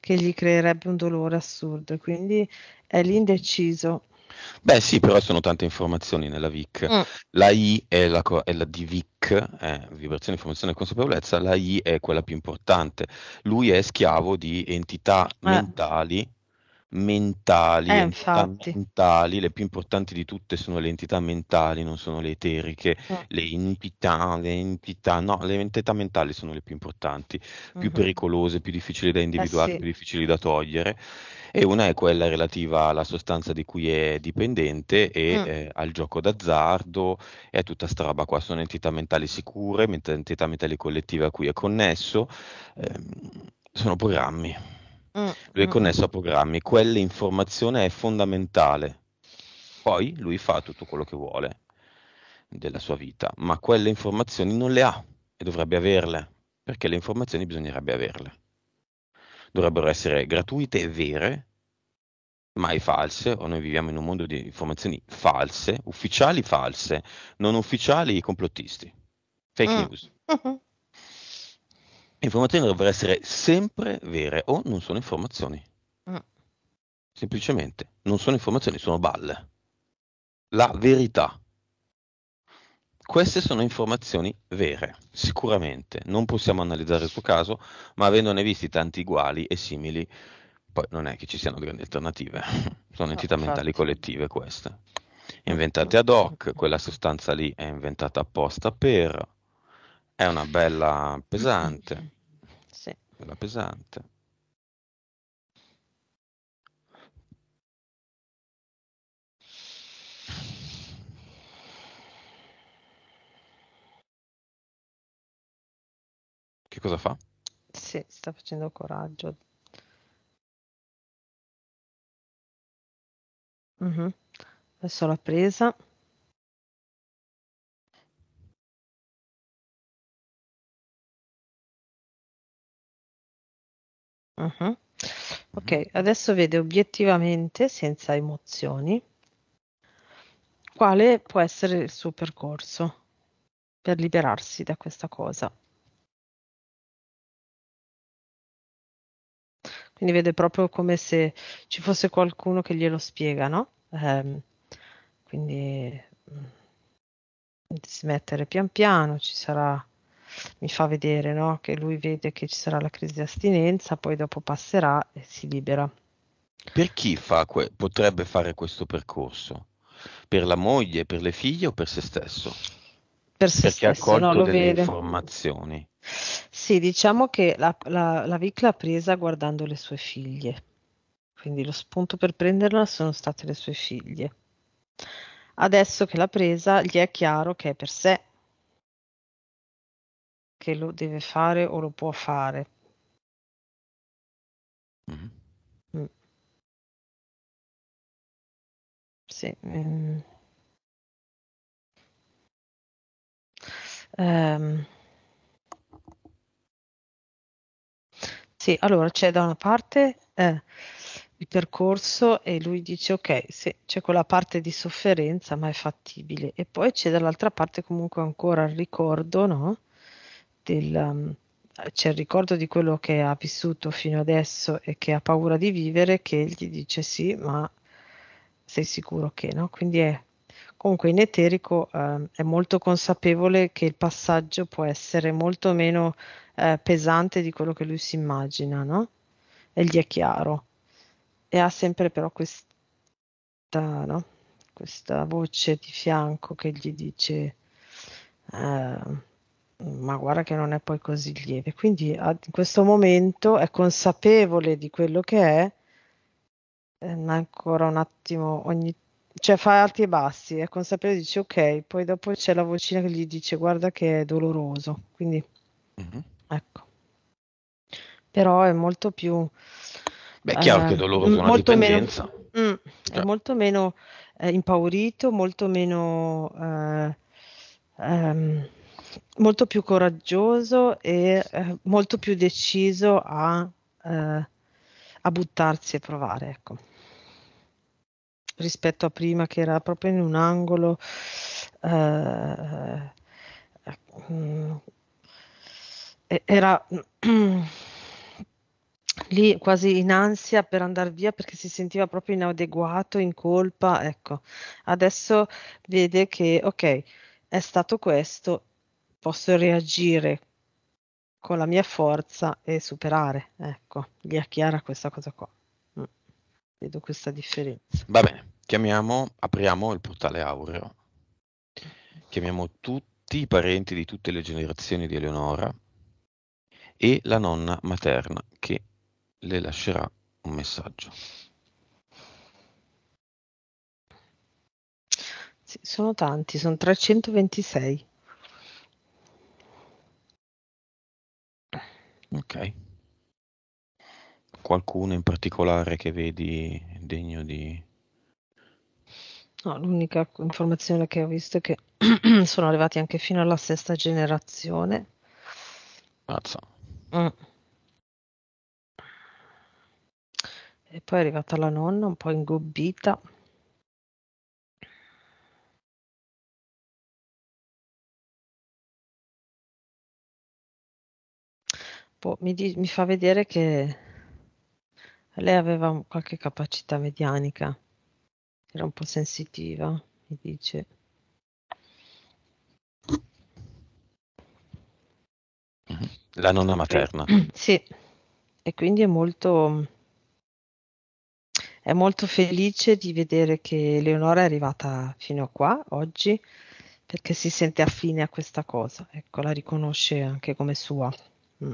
[SPEAKER 3] che gli creerebbe un dolore assurdo, quindi è l'indeciso
[SPEAKER 2] Beh, sì, però sono tante informazioni nella VIC. Mm. La I è la, è la di VIC, eh, vibrazione, informazione e consapevolezza. La I è quella più importante. Lui è schiavo di entità eh. mentali mentali, eh, entità mentali, le più importanti di tutte sono le entità mentali, non sono le eteriche, eh. le entità, le entità, no, le entità mentali sono le più importanti, più uh-huh. pericolose, più difficili da eh, individuare, eh sì. più difficili da togliere e una è quella relativa alla sostanza di cui è dipendente e mm. eh, al gioco d'azzardo e a tutta sta roba qua. Sono entità mentali sicure, entità mentali collettive a cui è connesso, ehm, sono programmi. Mm, lui è mm. connesso a programmi, quell'informazione è fondamentale. Poi lui fa tutto quello che vuole della sua vita, ma quelle informazioni non le ha e dovrebbe averle, perché le informazioni bisognerebbe averle. Dovrebbero essere gratuite e vere, mai false, o noi viviamo in un mondo di informazioni false, ufficiali false, non ufficiali complottisti, fake mm. news. Mm-hmm informazioni dovrebbero essere sempre vere o non sono informazioni. Mm. Semplicemente, non sono informazioni, sono balle. La verità. Queste sono informazioni vere, sicuramente. Non possiamo analizzare il suo caso, ma avendone visti tanti uguali e simili, poi non è che ci siano grandi alternative. Sono entità infatti. mentali collettive queste. Inventate ad hoc, quella sostanza lì è inventata apposta per è una bella pesante. Sì. Bella pesante.
[SPEAKER 1] Che cosa fa?
[SPEAKER 4] Sì, sta facendo coraggio.
[SPEAKER 1] Uh mm-hmm. -huh. Adesso l'ha presa. Uh-huh. Ok, mm-hmm. adesso
[SPEAKER 3] vede obiettivamente, senza emozioni, quale può essere il suo percorso per liberarsi da questa cosa.
[SPEAKER 4] Quindi vede proprio come se
[SPEAKER 3] ci fosse qualcuno che glielo spiega, no? Eh, quindi mm, smettere pian piano, ci sarà mi fa vedere no? che lui vede che ci sarà la crisi di astinenza, poi dopo passerà e si libera.
[SPEAKER 2] Per chi fa que- potrebbe fare questo percorso? Per la moglie, per le figlie o per se stesso? Per se Perché stesso, ha colto no, delle vede. informazioni.
[SPEAKER 3] Sì, diciamo che la, la, la Vic l'ha presa guardando le sue figlie, quindi lo spunto per prenderla sono state le sue figlie. Adesso che l'ha presa, gli è chiaro che è per sé che lo deve
[SPEAKER 1] fare o lo può fare. Mm. Mm. Sì. Um.
[SPEAKER 3] Sì, allora c'è da una parte eh, il percorso e lui dice ok, sì, c'è quella parte di sofferenza ma è fattibile e poi c'è dall'altra parte comunque ancora il ricordo, no? del, um, c'è il ricordo di quello che ha vissuto fino adesso e che ha paura di vivere, che gli dice sì, ma sei sicuro che no? Quindi è comunque in eterico eh, è molto consapevole che il passaggio può essere molto meno eh, pesante di quello che lui si immagina, no? E gli è chiaro. E ha sempre però questa, no? questa voce di fianco che gli dice... Eh, ma guarda che non è poi così lieve. Quindi a, in questo momento è consapevole di quello che è, eh, ancora un attimo, ogni, cioè fa alti e bassi, è consapevole, dice ok, poi dopo c'è la vocina che gli dice guarda che è doloroso, quindi mm-hmm. ecco. Però è molto più...
[SPEAKER 2] Beh, è chiaro eh, che è ehm, doloroso, una molto dipendenza. Meno, mm,
[SPEAKER 3] cioè. È molto meno eh, impaurito, molto meno... Um, molto più coraggioso e eh, molto più deciso a, eh, a buttarsi e provare, ecco. rispetto a prima che era proprio in un angolo eh, eh era lì quasi in ansia per andare via perché si sentiva proprio inadeguato, in colpa, ecco. Adesso vede che ok, è stato questo, posso reagire con la mia forza e superare. Ecco, gli è chiara questa cosa qua. Mm. Vedo questa differenza.
[SPEAKER 2] Va bene, chiamiamo, apriamo il portale aureo. Chiamiamo tutti i parenti di tutte le generazioni di Eleonora e la nonna materna che le lascerà un messaggio.
[SPEAKER 3] Sì, sono tanti, sono 326.
[SPEAKER 2] Ok. Qualcuno in particolare che vedi degno di...
[SPEAKER 3] No, l'unica informazione che ho visto è che sono arrivati anche fino alla sesta generazione. Mazza. Mm. E poi è
[SPEAKER 1] arrivata la nonna, un po' ingobbita.
[SPEAKER 3] boh, mi, di- mi fa vedere che lei aveva qualche capacità medianica, era un po' sensitiva, mi dice.
[SPEAKER 2] Mm-hmm. La nonna materna.
[SPEAKER 3] Sì, e quindi è molto, è molto felice di vedere che Leonora è arrivata fino a qua oggi perché si sente affine a questa cosa, ecco, la riconosce anche come sua. Mm.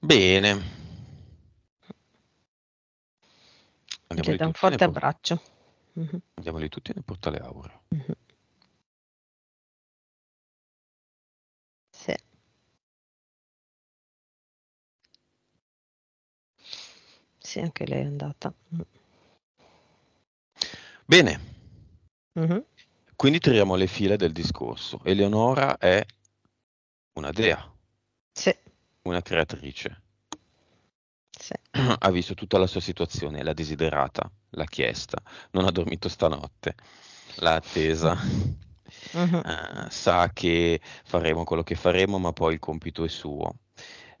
[SPEAKER 2] Bene. Andiamo
[SPEAKER 4] Che un forte nel... abbraccio.
[SPEAKER 1] Mm-hmm.
[SPEAKER 2] Andiamoli tutti nel portale aureo. Mm-hmm.
[SPEAKER 1] Sì.
[SPEAKER 3] Sì, anche lei è andata. Mm. Bene. Mm-hmm.
[SPEAKER 2] Quindi tiriamo le file del discorso. Eleonora è una dea, sì. una creatrice. Sì. Ha visto tutta la sua situazione, l'ha desiderata, l'ha chiesta, non ha dormito stanotte, l'ha attesa. Uh-huh. Uh, sa che faremo quello che faremo, ma poi il compito è suo.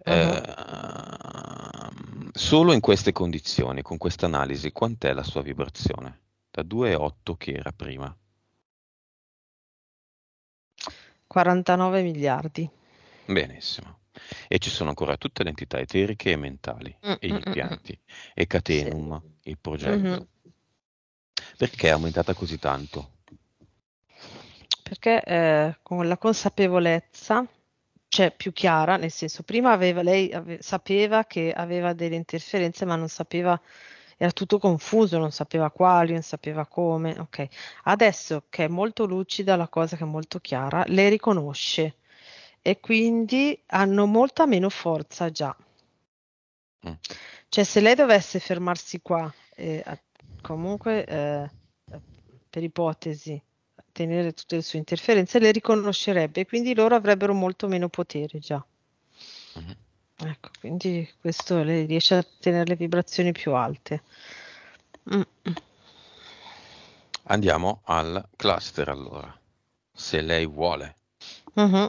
[SPEAKER 2] Uh-huh. Uh, solo in queste condizioni, con questa analisi, quant'è la sua vibrazione? Da 2,8 che era prima.
[SPEAKER 3] 49 miliardi.
[SPEAKER 2] Benissimo. E ci sono ancora tutte le entità eteriche e mentali, mm, e gli mm, mm, mm. impianti, mm, e Catenum, sì. il progetto. Mm-hmm. Perché è aumentata così tanto?
[SPEAKER 3] Perché eh, con la consapevolezza cioè più chiara, nel senso prima aveva, lei ave, sapeva che aveva delle interferenze ma non sapeva, era tutto confuso, non sapeva quali, non sapeva come, ok. Adesso che è molto lucida la cosa, che è molto chiara, le riconosce e quindi hanno molta meno forza già. Mm. Cioè se lei dovesse fermarsi qua, eh, comunque eh, per ipotesi, tenere tutte le sue interferenze, le riconoscerebbe, quindi loro avrebbero molto meno potere già. Mm. Ecco, quindi questo lei riesce a tenere le vibrazioni più alte. Mm.
[SPEAKER 2] Andiamo al cluster allora, se lei vuole. Mm-hmm.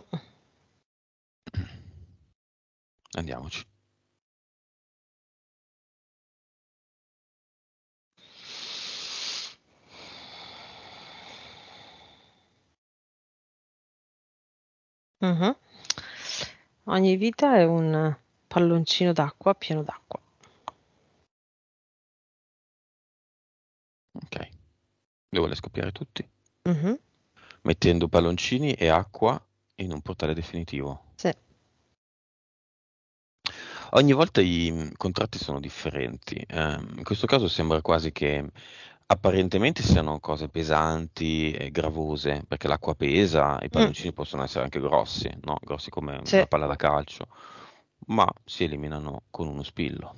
[SPEAKER 2] Andiamoci.
[SPEAKER 4] Mh-mh. Ogni vita è un palloncino d'acqua pieno d'acqua.
[SPEAKER 2] Ok, le le scoppiare tutti? Mh-mh. Mettendo palloncini e acqua in un portale definitivo. Sì. Ogni volta i mm, contratti sono differenti. Eh, in questo caso sembra quasi che apparentemente siano cose pesanti e gravose, perché l'acqua pesa, i mm. palloncini mm. possono essere anche grossi, no? grossi come sì. una palla da calcio, ma si eliminano con uno spillo.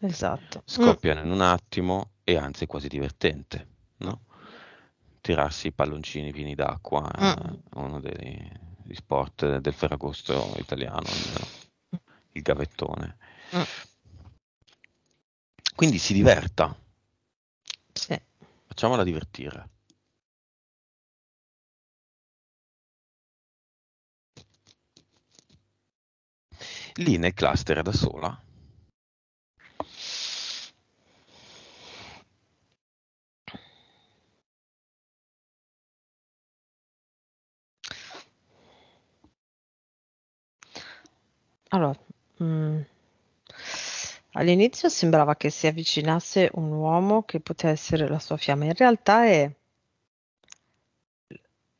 [SPEAKER 2] Esatto. Mm. Scoppiano mm. in un attimo e anzi è quasi divertente, no? Tirarsi i palloncini pieni d'acqua, mm. eh, uno dei, degli sport del Ferragosto italiano. Almeno il gavettone. Mm. Quindi si diverta.
[SPEAKER 3] Sì.
[SPEAKER 1] Facciamola divertire.
[SPEAKER 2] Lì nel cluster da sola
[SPEAKER 3] Allora, Mm. All'inizio sembrava che si avvicinasse un uomo che poteva essere la sua fiamma. In realtà è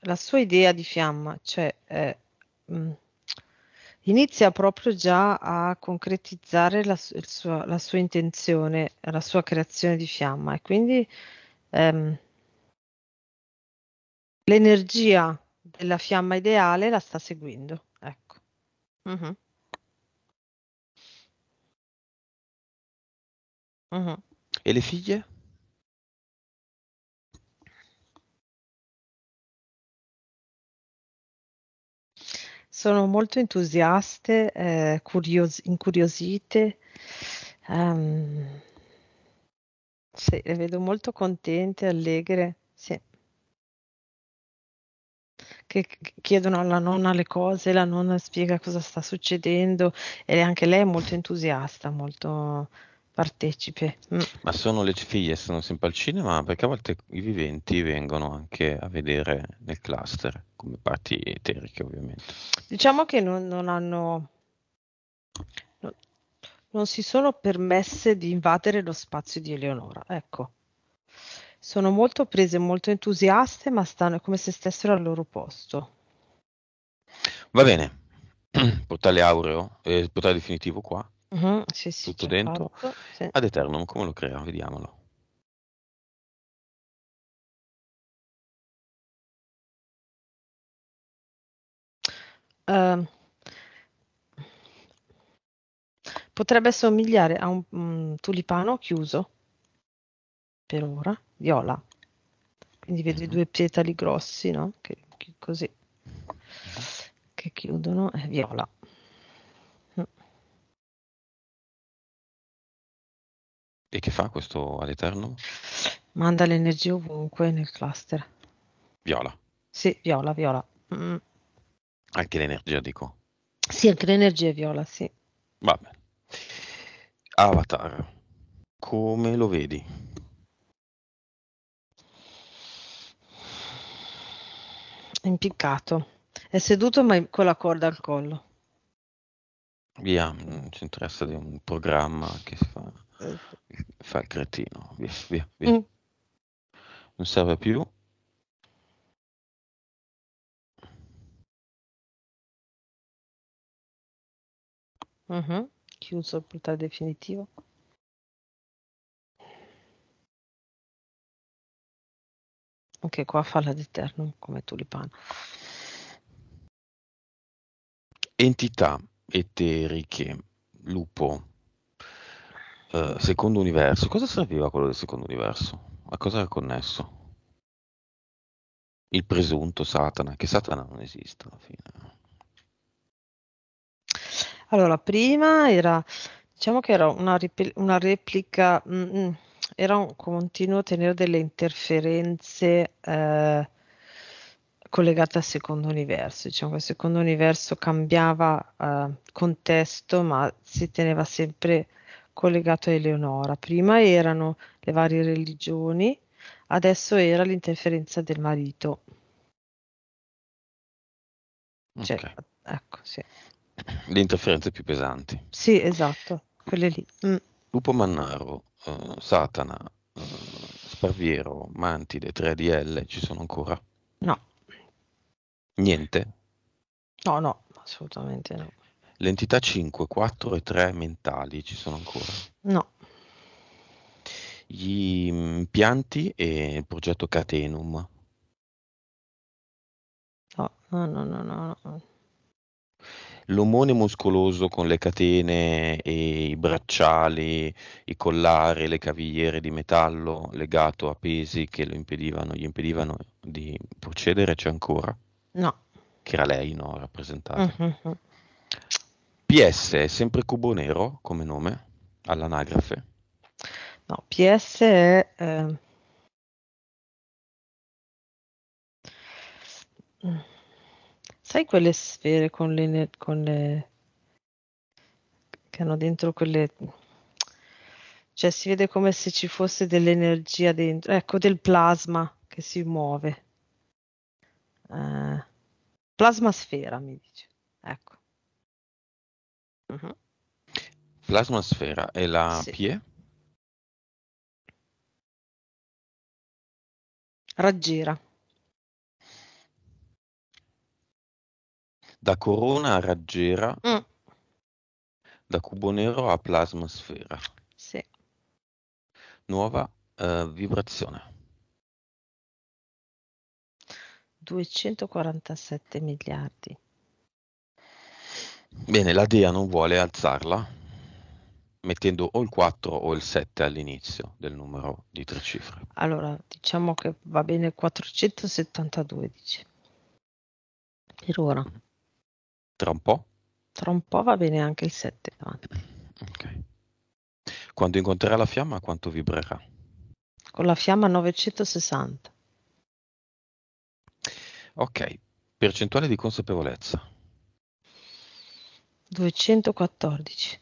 [SPEAKER 3] la sua idea di fiamma, cioè è, mh, mm, inizia proprio già a concretizzare la, su- sua, la, sua, intenzione, la sua creazione di fiamma e quindi ehm, l'energia della fiamma ideale la sta seguendo. Ecco. Mm-hmm.
[SPEAKER 1] Mh-mh. E le figlie?
[SPEAKER 3] Sono molto entusiaste, ehm, curios incuriosite, ehm sì, le vedo molto contente, allegre, sì. Che chiedono alla nonna le cose, la nonna spiega cosa sta succedendo e anche lei è molto entusiasta, molto partecipe.
[SPEAKER 2] Mm. Ma sono le figlie, sono sempre al cinema, perché a volte i viventi vengono anche a vedere nel cluster, come parti eteriche ovviamente.
[SPEAKER 3] Diciamo che non, non hanno... Non, non si sono permesse di invadere lo spazio di Eleonora, ecco. Sono molto prese, molto entusiaste, ma stanno come se stessero al loro posto.
[SPEAKER 2] Va bene, portale aureo, eh, portale definitivo qua. Mh-mh,
[SPEAKER 1] sì, sì, Tutto dentro. fatto, sì. Ad
[SPEAKER 2] eternum come lo crea? Vediamolo.
[SPEAKER 3] Ehm potrebbe somigliare a un, mhmm, tulipano chiuso per ora, viola. Quindi vedo i Mh-mh. 2 petali grossi, no, che che così che chiudono, è eh, viola.
[SPEAKER 2] E che fa questo ad Eternum?
[SPEAKER 4] Manda
[SPEAKER 3] l'energia ovunque nel cluster. Viola. Sì, viola, viola. Mm.
[SPEAKER 2] Anche l'energia, dico.
[SPEAKER 3] Sì, anche l'energia è viola, sì.
[SPEAKER 2] Vabbè. Avatar, come lo vedi?
[SPEAKER 3] Impiccato. È seduto ma con la corda al collo.
[SPEAKER 2] Via, non mm, ci interessa di un programma che si fa, esatto. fa il cretino. Via, via, via. Mm. Non serve più.
[SPEAKER 1] Uh-huh. Chiuso il portale definitivo. Ok, qua falla d'Eternum come tulipano.
[SPEAKER 2] Entità eteriche, lupo, eh, secondo universo. Cosa serviva quello del secondo universo? A cosa era connesso? Il presunto Satana, che Satana non esiste alla fine.
[SPEAKER 3] Allora, prima era, diciamo che era una, ripl- una replica, mh, mm, mh, mm, era un continuo tenere delle interferenze eh, collegata al secondo universo, diciamo che il secondo universo cambiava eh, contesto ma si teneva sempre collegato a Eleonora. Prima erano le varie religioni, adesso era l'interferenza del marito.
[SPEAKER 2] Cioè, okay. ecco, sì. Le interferenze più pesanti.
[SPEAKER 3] Sì, esatto, quelle lì. Mm.
[SPEAKER 2] Lupo Mannaro, uh, Satana, uh, Sparviero, Mantide, 3DL, ci sono ancora? No. Niente?
[SPEAKER 3] No, no, assolutamente no.
[SPEAKER 2] Le entità 5, 4 e 3 mentali ci sono ancora? No. Gli impianti e il progetto Catenum? No, no, no, no, no. no. L'omone muscoloso con le catene e i bracciali, i collari, le cavigliere di metallo legato a pesi che lo impedivano, gli impedivano di procedere c'è ancora? No. Che era lei, no? Rappresentata. Mm-hmm. PS è sempre Cubo Nero come nome all'anagrafe?
[SPEAKER 3] No, PS è... Eh... Sai quelle sfere con le, con le, che hanno dentro quelle... Cioè si vede come se ci fosse dell'energia dentro, ecco del plasma che si muove. Eh, plasmasfera mi dice. Ecco. Uh-huh.
[SPEAKER 1] Plasmasfera e la sì. PIE?
[SPEAKER 4] Raggiera.
[SPEAKER 2] Da corona a raggiera. Mm. Da cubo nero a plasmasfera. Sì. Nuova eh, vibrazione.
[SPEAKER 3] 247 miliardi.
[SPEAKER 2] Bene, la DEA non vuole alzarla mettendo o il 4 o il 7 all'inizio del numero di tre cifre. Allora,
[SPEAKER 3] diciamo che va bene 472, dice. Per ora. Tra un po'? Tra un po' va bene anche il 7 davanti. Ok.
[SPEAKER 2] Quando incontrerà la fiamma, quanto vibrerà?
[SPEAKER 3] Con la fiamma 960.
[SPEAKER 2] Ok, percentuale di consapevolezza.
[SPEAKER 3] 214.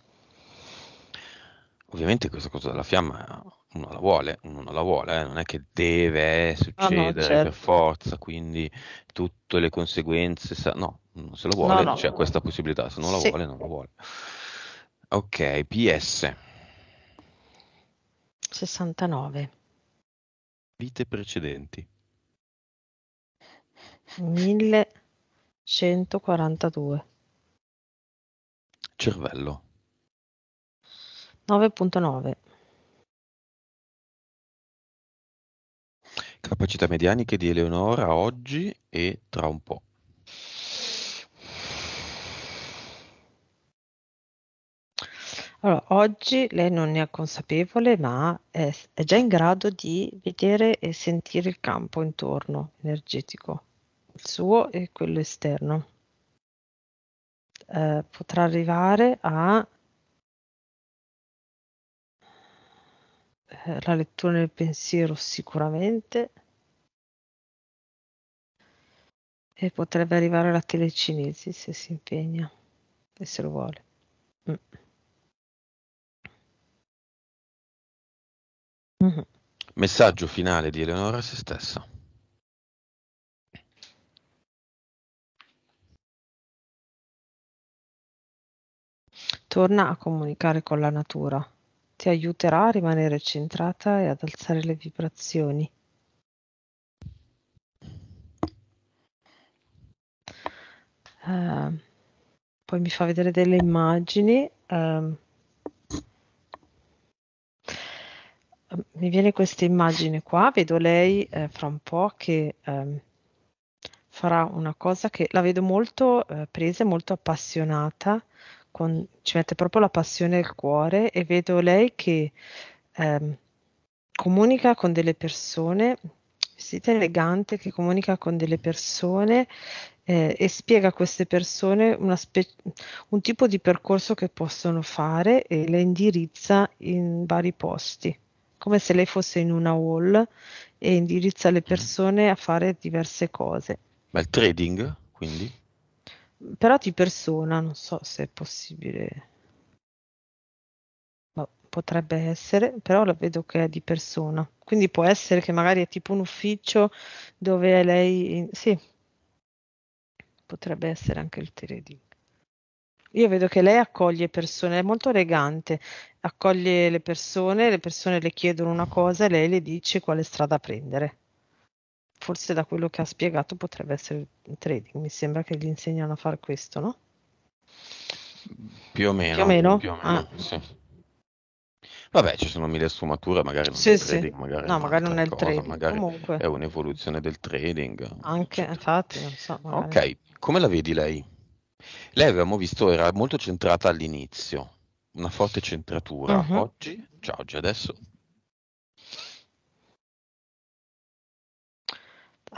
[SPEAKER 2] Ovviamente questa cosa della fiamma uno la vuole, uno non la vuole, eh? non è che deve succedere eh, ah no, certo. per forza, quindi tutte le conseguenze, sa- no, non se lo vuole, no, no. c'è questa possibilità, se non la sì. vuole non la vuole. Ok, PS.
[SPEAKER 3] 69.
[SPEAKER 2] Vite precedenti. 1142.
[SPEAKER 1] Cervello.
[SPEAKER 4] 9.9.
[SPEAKER 2] Capacità medianiche di Eleonora oggi e tra un po'.
[SPEAKER 3] Allora, oggi lei non ne è consapevole, ma è, è già in grado di vedere e sentire il campo intorno energetico il suo e quello esterno. Eh, potrà arrivare a
[SPEAKER 4] eh, la lettura del pensiero sicuramente e potrebbe arrivare alla telecinesi se si impegna e se lo vuole. Mm.
[SPEAKER 1] Mm-hmm.
[SPEAKER 2] Messaggio finale di
[SPEAKER 1] Eleonora a se stessa. Torna a comunicare con
[SPEAKER 4] la
[SPEAKER 3] natura, ti aiuterà a rimanere centrata e ad alzare le vibrazioni. Uh, poi mi fa vedere delle immagini. Uh, mi viene questa immagine qua, vedo lei eh, fra un po' che eh, farà una cosa che la vedo molto eh, presa, molto appassionata con, ci mette proprio la passione e il cuore e vedo lei che eh, comunica con delle persone, vestita elegante, che comunica con delle persone eh, e spiega a queste persone spe- un tipo di percorso che possono fare e le indirizza in vari posti, come se lei fosse in una hall e indirizza le mm. persone a fare diverse cose.
[SPEAKER 2] Ma il trading, quindi?
[SPEAKER 3] però di persona, non so se è possibile. No, boh, potrebbe essere, però la vedo che è di persona. Quindi può essere che magari è tipo un ufficio dove lei... In... Sì, potrebbe essere anche il trading. Io vedo che lei accoglie persone, è molto elegante, accoglie le persone, le persone le chiedono una cosa e lei le dice quale strada prendere forse da quello che ha spiegato potrebbe essere il trading. Mi sembra che gli insegnano a fare questo, no?
[SPEAKER 2] Più o meno. Più o meno. Più o meno ah. sì. Vabbè, ci sono mille sfumature, magari non sì, è il trading, sì. magari, no, magari non è il cosa, trading, magari comunque. è un'evoluzione del trading.
[SPEAKER 3] Anche, infatti, non so. Magari.
[SPEAKER 2] Ok, come la vedi lei? Lei avevamo visto era molto centrata all'inizio, una forte centratura. Uh-huh. Oggi, cioè oggi adesso,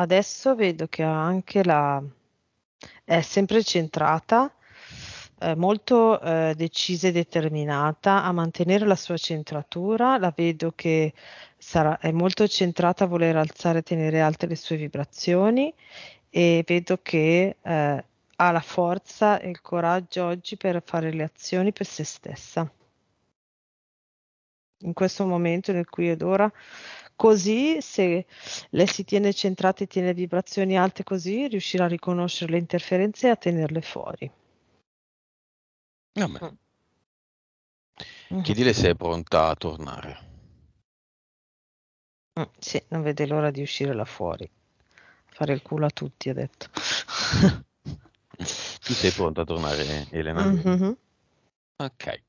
[SPEAKER 3] adesso vedo che ha anche la... è sempre centrata, eh, molto eh, decisa e determinata a mantenere la sua centratura, la vedo che sarà, è molto centrata a voler alzare e tenere alte le sue vibrazioni e vedo che eh, ha la forza e il coraggio oggi per fare le azioni per se stessa. In questo momento nel cui ed ora Così, se lei si tiene centrata e tiene vibrazioni alte così, riuscirà a riconoscere le interferenze e a tenerle fuori. Vabbè. Mm. Chiedile
[SPEAKER 2] se è pronta a tornare.
[SPEAKER 3] Mm. sì, non vede l'ora di uscire là fuori. Fare il culo a tutti, ha detto. tu
[SPEAKER 2] sei pronta a tornare, Elena? Mm-hmm.
[SPEAKER 3] Ok.